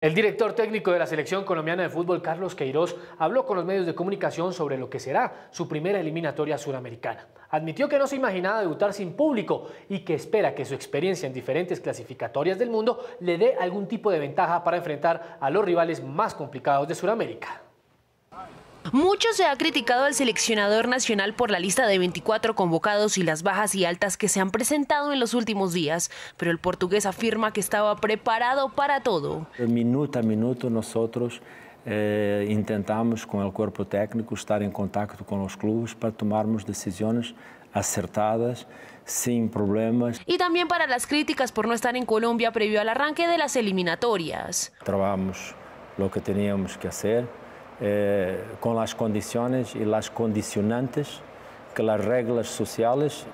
El director técnico de la selección colombiana de fútbol, Carlos Queiroz, habló con los medios de comunicación sobre lo que será su primera eliminatoria suramericana. Admitió que no se imaginaba debutar sin público y que espera que su experiencia en diferentes clasificatorias del mundo le dé algún tipo de ventaja para enfrentar a los rivales más complicados de Sudamérica. Mucho se ha criticado al seleccionador nacional por la lista de 24 convocados y las bajas y altas que se han presentado en los últimos días, pero el portugués afirma que estaba preparado para todo. Minuto a minuto nosotros eh, intentamos con el cuerpo técnico estar en contacto con los clubes para tomarmos decisiones acertadas, sin problemas. Y también para las críticas por no estar en Colombia previo al arranque de las eliminatorias. Trabajamos lo que teníamos que hacer. Eh, con las condiciones y las condicionantes que las reglas sociales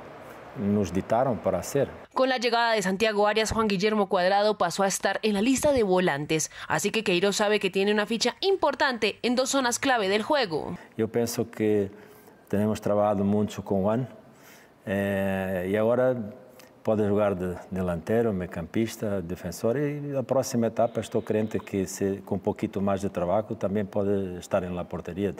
nos dictaron para hacer. Con la llegada de Santiago Arias, Juan Guillermo Cuadrado pasó a estar en la lista de volantes, así que Queiro sabe que tiene una ficha importante en dos zonas clave del juego. Yo pienso que tenemos trabajado mucho con Juan eh, y ahora Puede jugar de delantero, campista, defensor y e la próxima etapa estoy crente que con un um poquito más de trabajo también puede estar en em la portería.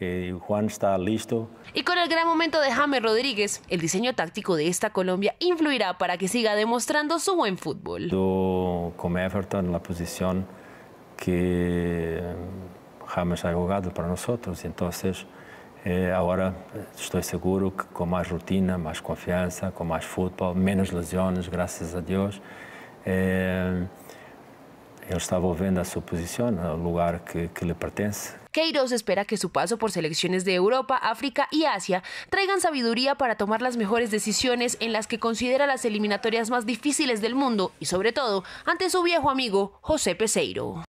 E Juan está listo. Y con el gran momento de James Rodríguez, el diseño táctico de esta Colombia influirá para que siga demostrando su buen fútbol. Yo con Everton, la posición que James ha jugado para nosotros, entonces eh, Ahora estoy eh, seguro que con más rutina, más confianza, con más fútbol, menos lesiones, gracias a Dios, él eh, está volviendo a su posición, al lugar que, que, le pertenece. Queiroz espera que su paso por selecciones de Europa, África y Asia traigan sabiduría para tomar las mejores decisiones en las que considera las eliminatorias más difíciles del mundo y sobre todo ante su viejo amigo José Peseiro.